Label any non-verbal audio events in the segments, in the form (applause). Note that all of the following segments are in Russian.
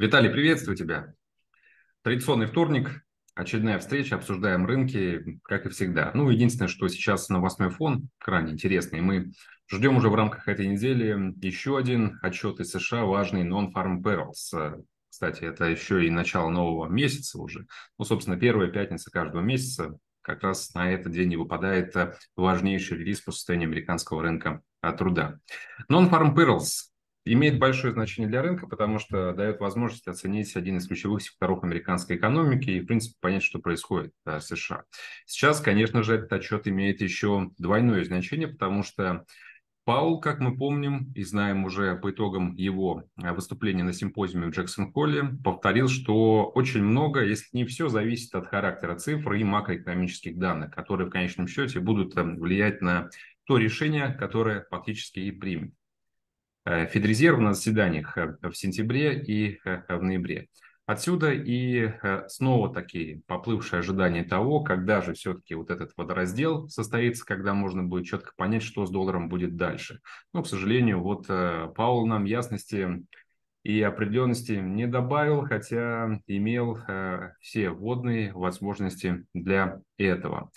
Виталий, приветствую тебя. Традиционный вторник, очередная встреча, обсуждаем рынки, как и всегда. Ну, единственное, что сейчас новостной фон крайне интересный. Мы ждем уже в рамках этой недели еще один отчет из США, важный Non-Farm Payrolls. Кстати, это еще и начало нового месяца уже. Ну, собственно, первая пятница каждого месяца как раз на этот день и выпадает важнейший релиз по состоянию американского рынка труда. Non-Farm Payrolls имеет большое значение для рынка, потому что дает возможность оценить один из ключевых секторов американской экономики и, в принципе, понять, что происходит в США. Сейчас, конечно же, этот отчет имеет еще двойное значение, потому что Паул, как мы помним и знаем уже по итогам его э, выступления на симпозиуме в Джексон-Холле, повторил, что очень много, если не все, зависит от характера цифр и макроэкономических данных, которые в конечном счете будут э, влиять на то решение, которое фактически и примет. Э, Федрезерва на заседаниях э, в сентябре и э, в ноябре. Отсюда и снова такие поплывшие ожидания того, когда же все-таки вот этот водораздел состоится, когда можно будет четко понять, что с долларом будет дальше. Но, ну, к сожалению, вот Паул нам ясности и определенности не добавил, хотя имел все вводные возможности для этого.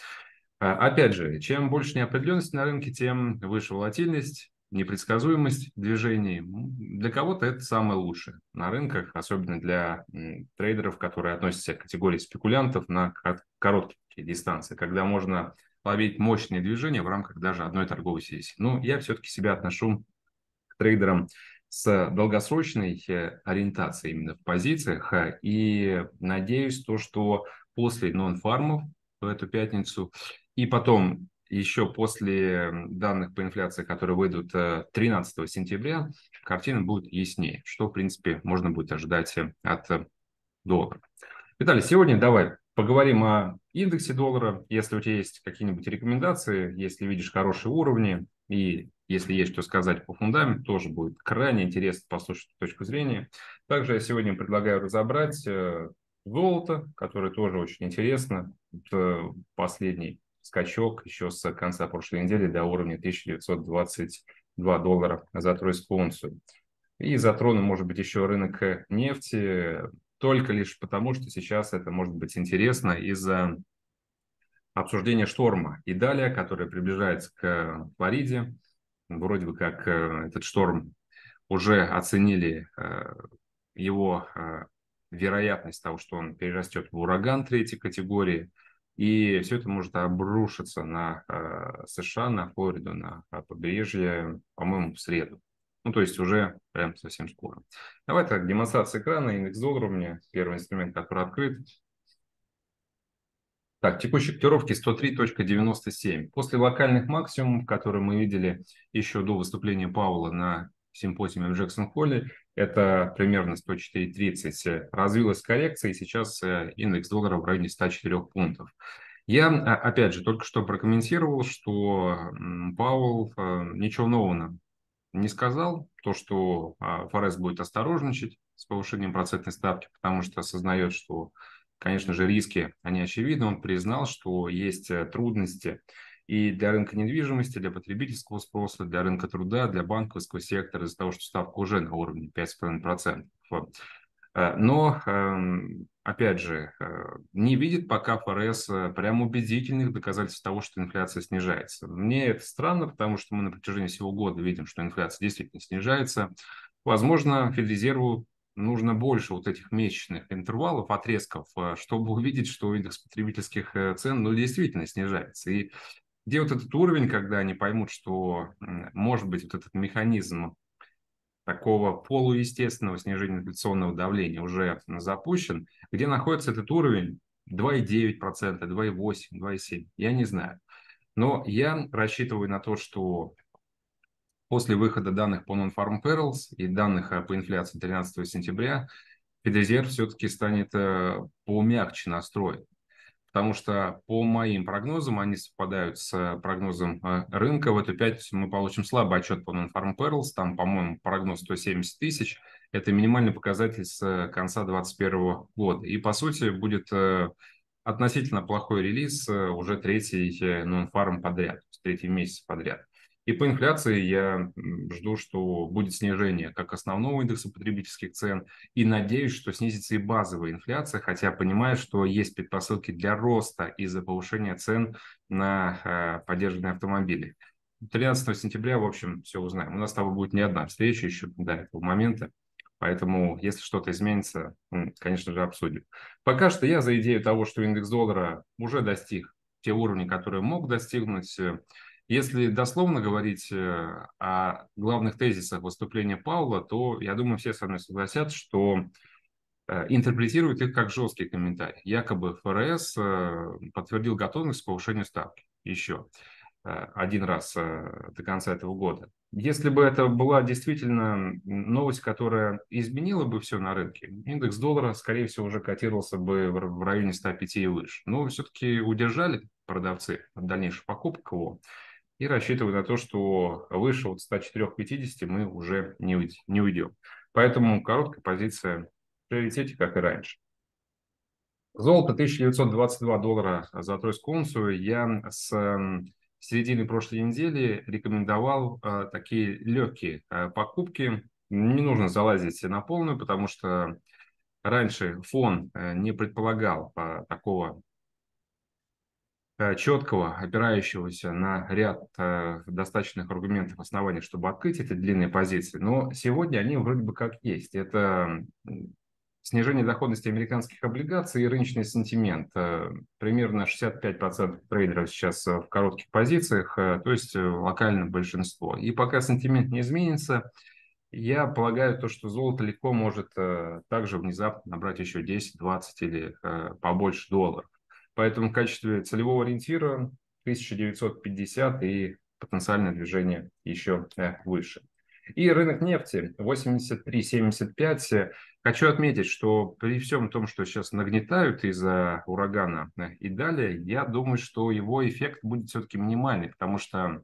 Опять же, чем больше неопределенности на рынке, тем выше волатильность, непредсказуемость движений. Для кого-то это самое лучшее на рынках, особенно для трейдеров, которые относятся к категории спекулянтов на короткие дистанции, когда можно ловить мощные движения в рамках даже одной торговой сессии. Но ну, я все-таки себя отношу к трейдерам с долгосрочной э, ориентацией именно в позициях. Э, и надеюсь то, что после нон-фармов в эту пятницу и потом еще после данных по инфляции, которые выйдут 13 э, сентября, картина будет яснее, что, в принципе, можно будет ожидать э, от э, доллара. Виталий, сегодня давай поговорим о индексе доллара. Если у тебя есть какие-нибудь рекомендации, если видишь хорошие уровни и если есть что сказать по фундаменту, тоже будет крайне интересно послушать точку зрения. Также я сегодня предлагаю разобрать золото, которое тоже очень интересно. последний скачок еще с конца прошлой недели до уровня 1922 доллара за тройскую унцию. И затрону может быть, еще рынок нефти, только лишь потому, что сейчас это может быть интересно из-за обсуждения шторма и далее, которое приближается к Флориде. Вроде бы как э, этот шторм уже оценили э, его э, вероятность того, что он перерастет в ураган третьей категории – и все это может обрушиться на э, США, на Флориду, на э, побережье, по-моему, в среду. Ну, то есть уже прям совсем скоро. Давай так, демонстрация экрана, индекс доллара у меня, первый инструмент, который открыт. Так, текущие котировки 103.97. После локальных максимумов, которые мы видели еще до выступления Паула на симпозиуме в Джексон-Холле. Это примерно 104.30. Э, развилась коррекция, и сейчас э, индекс доллара в районе 104 пунктов. Я, а, опять же, только что прокомментировал, что Пауэлл э, ничего нового не сказал, то, что а, ФРС будет осторожничать с повышением процентной ставки, потому что осознает, что, конечно же, риски, они очевидны. Он признал, что есть трудности и для рынка недвижимости, для потребительского спроса, для рынка труда, для банковского сектора из-за того, что ставка уже на уровне 5,5%. Э, но, эм, опять же, э, не видит пока ФРС э, прям убедительных доказательств того, что инфляция снижается. Мне это странно, потому что мы на протяжении всего года видим, что инфляция действительно снижается. Возможно, Федрезерву нужно больше вот этих месячных интервалов, отрезков, чтобы (laughs) увидеть, что индекс потребительских цен ну, действительно снижается. И где вот этот уровень, когда они поймут, что может быть вот этот механизм такого полуестественного снижения инфляционного давления уже запущен, где находится этот уровень 2,9%, 2,8%, 2,7%, я не знаю. Но я рассчитываю на то, что после выхода данных по Non-Farm Perils и данных э, по инфляции 13 сентября Федрезерв все-таки станет э, помягче настроен потому что по моим прогнозам они совпадают с прогнозом э, рынка. В эту пятницу мы получим слабый отчет по Non-Farm Perils, там, по-моему, прогноз 170 тысяч. Это минимальный показатель с конца 2021 года. И, по сути, будет э, относительно плохой релиз э, уже третий Non-Farm подряд, третий месяц подряд. И по инфляции я жду, что будет снижение как основного индекса потребительских цен, и надеюсь, что снизится и базовая инфляция, хотя понимаю, что есть предпосылки для роста из-за повышения цен на а, поддержанные автомобили. 13 сентября, в общем, все узнаем. У нас с тобой будет не одна встреча еще до этого момента. Поэтому, если что-то изменится, конечно же, обсудим. Пока что я за идею того, что индекс доллара уже достиг те уровни, которые мог достигнуть. Э, если дословно говорить э, о главных тезисах выступления Павла, то, я думаю, все со мной согласятся, что э, интерпретируют их как жесткий комментарий. Якобы ФРС э, подтвердил готовность к повышению ставки еще один раз до конца этого года. Если бы это была действительно новость, которая изменила бы все на рынке, индекс доллара, скорее всего, уже котировался бы в районе 105 и выше. Но все-таки удержали продавцы от дальнейших покупок его и рассчитываю на то, что выше вот 104,50 мы уже не, уйдем, не уйдем. Поэтому короткая позиция в приоритете, как и раньше. Золото 1922 доллара за тройскую унцию я с середины прошлой недели рекомендовал э, такие легкие э, покупки. Не нужно залазить на полную, потому что раньше фон э, не предполагал такого Э, четкого, опирающегося на ряд э, достаточных аргументов оснований, чтобы открыть эти длинные позиции, но сегодня они вроде бы как есть. Это снижение доходности американских облигаций и рыночный сентимент. Э, примерно 65% трейдеров сейчас в коротких позициях, то есть локально большинство. И пока сентимент не изменится, я полагаю то, что золото легко может также внезапно набрать еще 10, 20 или побольше долларов. Поэтому в качестве целевого ориентира 1950 и потенциальное движение еще э, выше. И рынок нефти 83.75. Хочу отметить, что при всем том, что сейчас нагнетают из-за урагана э, и далее, я думаю, что его эффект будет все-таки минимальный, потому что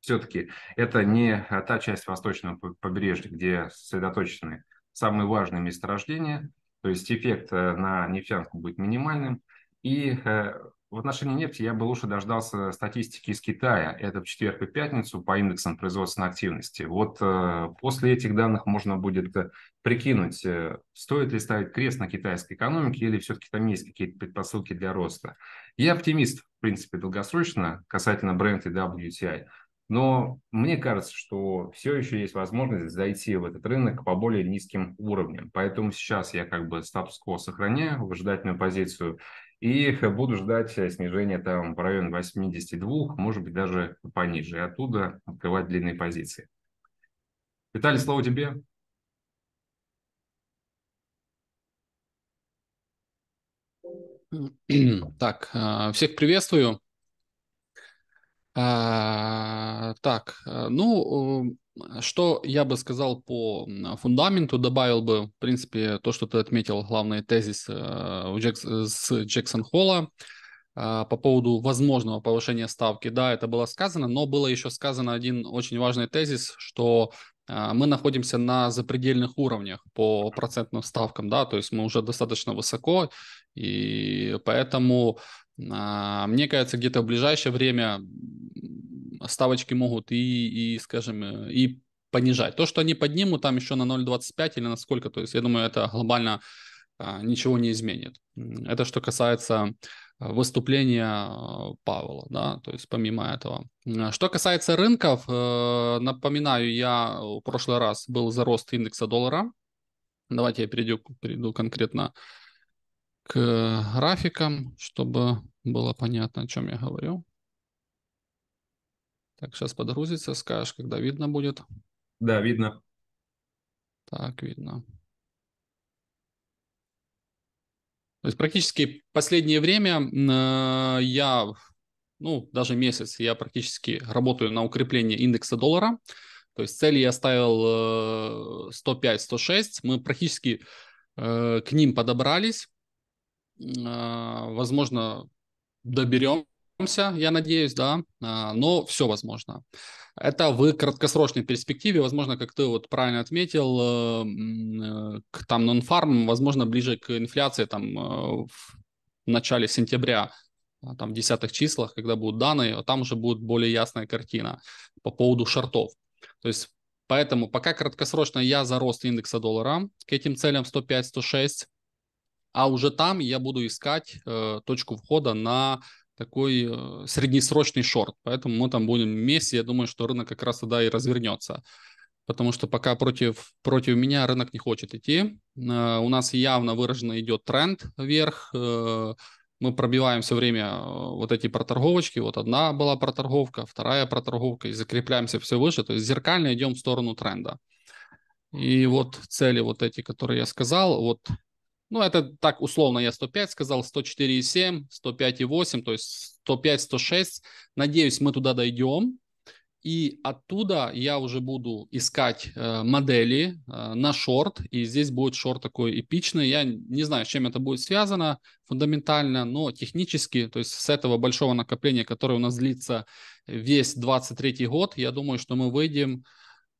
все-таки это не э, та часть восточного побережья, где сосредоточены самые важные месторождения, то есть эффект на нефтянку будет минимальным. И э, в отношении нефти я бы лучше дождался статистики из Китая. Это в четверг и пятницу по индексам производственной активности. Вот э, после этих данных можно будет э, прикинуть, стоит ли ставить крест на китайской экономике или все-таки там есть какие-то предпосылки для роста. Я оптимист, в принципе, долгосрочно касательно бренда и WTI. Но мне кажется, что все еще есть возможность зайти в этот рынок по более низким уровням. Поэтому сейчас я как бы статус-кво сохраняю, выжидательную позицию. И буду ждать э, снижения там в район 82, может быть, даже пониже. И оттуда открывать длинные позиции. Виталий, слово тебе. (clears throat) Так, э, всех приветствую. Э, так, ну, Э, что я бы сказал по фундаменту, добавил бы, в принципе, то, что ты отметил, главный тезис э, э, с Джексон Холла по поводу возможного повышения ставки. Да, это было сказано, но было еще сказано один очень важный тезис, что мы находимся на запредельных уровнях по процентным ставкам, да, то есть мы уже достаточно высоко, и поэтому, мне кажется, где-то в ближайшее время ставочки могут и, и скажем, э, и понижать. То, что они поднимут там еще на 0,25 или на сколько, то есть я думаю, это глобально а, ничего не изменит. Это что касается э, выступления э, Павла, да, то есть помимо этого. Что касается рынков, напоминаю, я в прошлый раз был за рост индекса доллара. Давайте я перейду, перейду конкретно к графикам, чтобы было понятно, о чем я говорю. Так, сейчас подгрузится, скажешь, когда видно будет. Да, видно. Так, видно. То есть практически последнее время э, я, ну, даже месяц, я практически работаю на укрепление индекса доллара. То есть цели я ставил э, 105-106. Мы практически э, к ним подобрались. Э, возможно, доберем я надеюсь, да, а, но все возможно. Это в краткосрочной перспективе, возможно, как ты вот правильно отметил, э, э, к там нон фарм, возможно, ближе к инфляции там э, в начале сентября, а, там в десятых числах, когда будут данные, а там уже будет более ясная картина по поводу шортов. То есть Поэтому пока краткосрочно я за рост индекса доллара к этим целям 105-106, а уже там я буду искать э, точку входа на такой э, среднесрочный шорт. Поэтому мы там будем вместе. Я думаю, что рынок как раз тогда и развернется. Потому что пока против, против меня рынок не хочет идти. Э, у нас явно выраженно идет тренд вверх. Э, мы пробиваем все время вот эти проторговочки. Вот одна была проторговка, вторая проторговка, и закрепляемся все выше. То есть зеркально идем в сторону тренда. И вот цели вот эти, которые я сказал, вот ну, это так условно я 105 сказал, 104,7, 105,8, то есть 105, 106. Надеюсь, мы туда дойдем. И оттуда я уже буду искать э, модели э, на шорт. И здесь будет шорт такой эпичный. Я не знаю, с чем это будет связано фундаментально, но технически, то есть с этого большого накопления, которое у нас длится весь 23 год, я думаю, что мы выйдем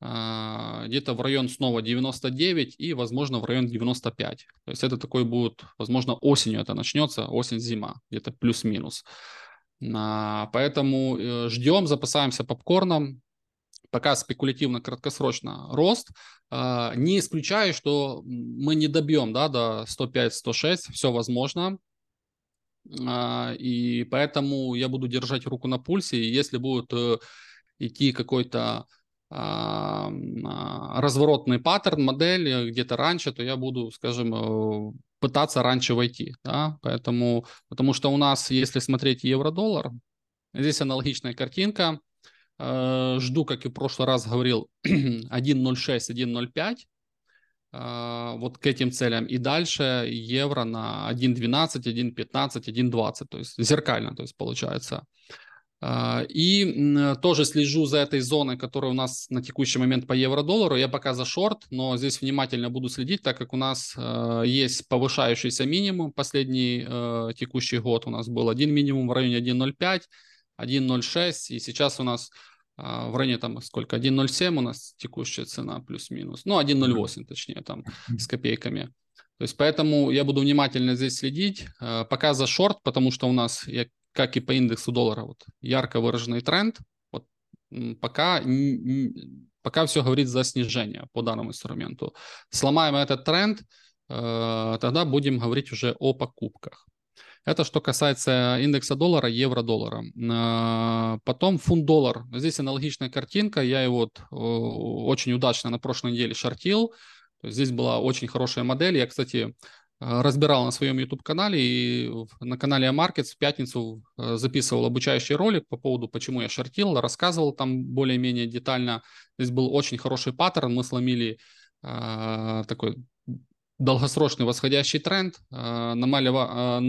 а, где-то в район снова 99 и, возможно, в район 95. То есть это такой будет, возможно, осенью это начнется, осень-зима, где-то плюс-минус. А, поэтому э, ждем, запасаемся попкорном, пока спекулятивно, краткосрочно рост. А, не исключаю, что мы не добьем да, до 105-106, все возможно. И поэтому я буду держать руку на пульсе, и если будет э, идти какой-то а, разворотный паттерн, модель э, где-то раньше, то я буду, скажем, э, пытаться раньше войти. Да? Поэтому, потому что у нас, если смотреть евро-доллар, здесь аналогичная картинка. Э, жду, как и в прошлый раз говорил, 1.06, (clears throat) 1.05 а, вот к этим целям. И дальше евро на 1.12, 1.15, 1.20. То есть зеркально то есть получается. А, и тоже слежу за этой зоной, которая у нас на текущий момент по евро-доллару. Я пока за шорт, но здесь внимательно буду следить, так как у нас а, есть повышающийся минимум. Последний а, текущий год у нас был один минимум в районе 1.05, 1.06, и сейчас у нас в районе там сколько, 1.07 у нас текущая цена плюс-минус, ну 1.08 точнее там с копейками. То есть поэтому я буду внимательно здесь следить. Пока за шорт, потому что у нас, я как и по индексу доллара, вот ярко выраженный тренд, вот пока, пока все говорит за снижение по данному инструменту. Сломаем этот тренд, э, тогда будем говорить уже о покупках. Это что касается индекса доллара, евро-доллара. Э, потом фунт-доллар. Здесь аналогичная картинка. Я его вот э, очень удачно на прошлой неделе шортил. Здесь была очень хорошая модель. Я, кстати, а, разбирал на своем YouTube-канале и на канале Markets в пятницу а, записывал обучающий ролик по поводу, почему я шортил, рассказывал там более-менее детально. Здесь был очень хороший паттерн, мы сломили а, такой долгосрочный восходящий тренд. Э, э,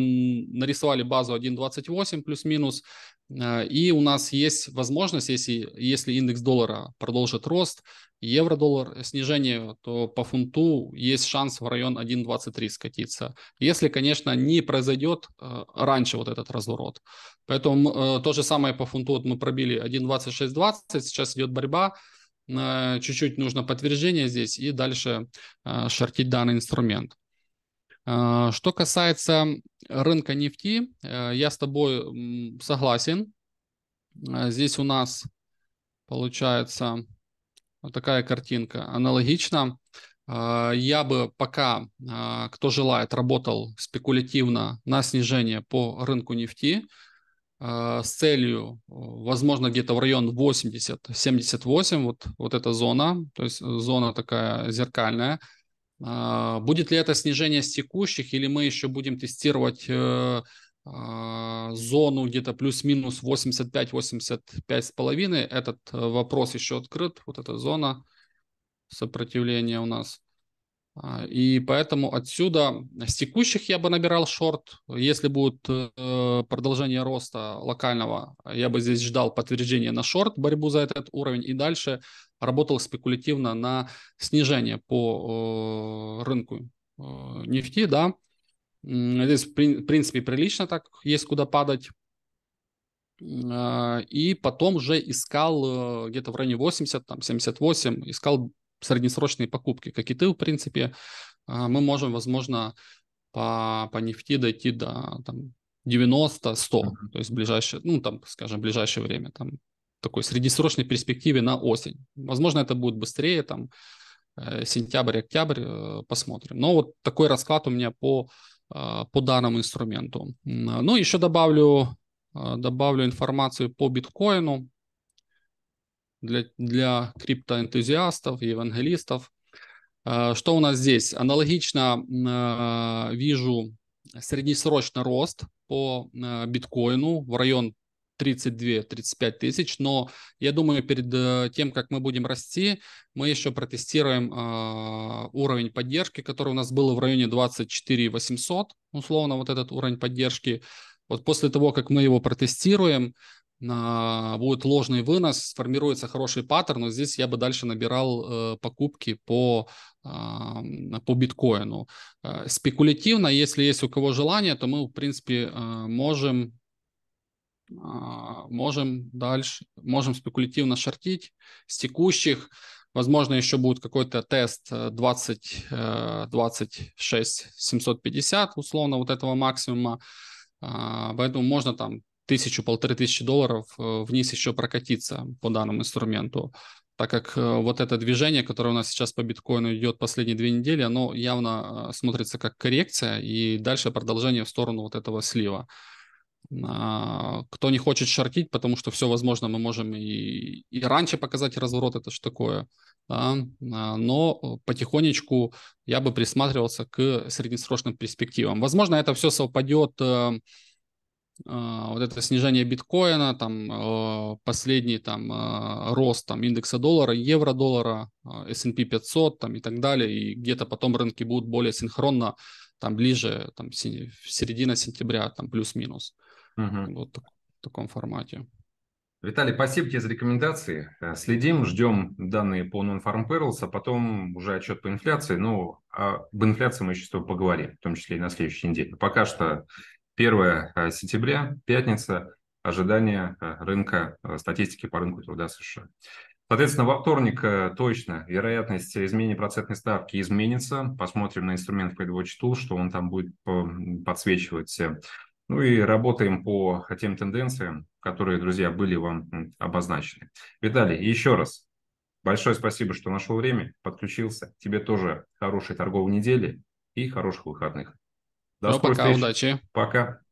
нарисовали базу 1.28 плюс-минус. Э, и у нас есть возможность, если, если индекс доллара продолжит рост, евро-доллар снижение, то по фунту есть шанс в район 1.23 скатиться. Если, конечно, не произойдет раньше вот этот разворот. Поэтому то же самое по фунту. Вот мы пробили 1.2620, сейчас идет борьба. Э, чуть-чуть нужно подтверждение здесь и дальше э, шортить данный инструмент. Э, что касается рынка нефти, я с тобой согласен. Здесь у нас получается вот такая картинка. Аналогично, я бы пока, кто желает, работал спекулятивно на снижение по рынку нефти. А, с целью, возможно, где-то в район 80-78, вот, вот эта зона, то есть э, зона такая зеркальная. А, будет ли это снижение с текущих, или мы еще будем тестировать э, а, зону где-то плюс-минус 85-85,5? Этот э, вопрос еще открыт, вот эта зона сопротивления у нас. А, и поэтому отсюда с текущих я бы набирал шорт. Если будет э, продолжение роста локального, я бы здесь ждал подтверждения на шорт, борьбу за этот уровень. И дальше работал спекулятивно на снижение по э, рынку э, нефти. Да. Здесь, в принципе, прилично так есть куда падать. А, и потом уже искал где-то в районе 80, там 78, искал среднесрочные покупки, как и ты, в принципе, а, мы можем, возможно, по, по нефти дойти до там, 90-100, то есть ближайшее, ну, там, скажем, ближайшее время, там, такой среднесрочной перспективе на осень. Возможно, это будет быстрее, там, э, сентябрь, октябрь, э, посмотрим. Но вот такой расклад у меня по, а, по данному инструменту. Ну, еще добавлю, а, добавлю информацию по биткоину для, для криптоэнтузиастов, евангелистов. Э, что у нас здесь? Аналогично э, вижу среднесрочный рост по э, биткоину в район 32-35 тысяч, но я думаю, перед тем, как мы будем расти, мы еще протестируем уровень поддержки, который у нас был в районе 24 800, условно, вот этот уровень поддержки. Вот после того, как мы его протестируем, а, будет ложный вынос, сформируется хороший паттерн, но здесь я бы дальше набирал э, покупки по, а, по биткоину. Э, спекулятивно, если есть у кого желание, то мы, в принципе, э, можем а, можем дальше, можем спекулятивно шортить с текущих. Возможно, еще будет какой-то тест 20, 26 750, условно, вот этого максимума. Поэтому можно там тысячу-полторы тысячи долларов э, вниз еще прокатиться по данному инструменту, так как э, вот это движение, которое у нас сейчас по биткоину идет последние две недели, оно явно э, смотрится как коррекция и дальше продолжение в сторону вот этого слива. А, кто не хочет шортить, потому что все возможно, мы можем и, и раньше показать разворот, это что такое. Да? А, но потихонечку я бы присматривался к среднесрочным перспективам. Возможно, это все совпадет а, вот это снижение биткоина, там а, последний там а, рост там индекса доллара, евро доллара, S&P 500 там и так далее, и где-то потом рынки будут более синхронно там ближе там середина сентября там плюс-минус угу. вот в таком формате. Виталий, спасибо тебе за рекомендации. Э, следим, ждем данные по Non-Farm Perils, а потом уже отчет по инфляции. Ну, об инфляции мы еще с тобой поговорим, в том числе и на следующей неделе. Пока что 1 э, сентября, пятница, ожидания э, рынка, э, статистики по рынку труда США. Соответственно, во вторник точно вероятность изменения процентной ставки изменится. Посмотрим на инструмент Fedwatch Tool, что он там будет подсвечивать. Ну и работаем по тем тенденциям, которые, друзья, были вам обозначены. Виталий, еще раз большое спасибо, что нашел время, подключился. Тебе тоже хорошей торговой недели и хороших выходных. До Но ну, скорой пока, встречи. удачи. Пока.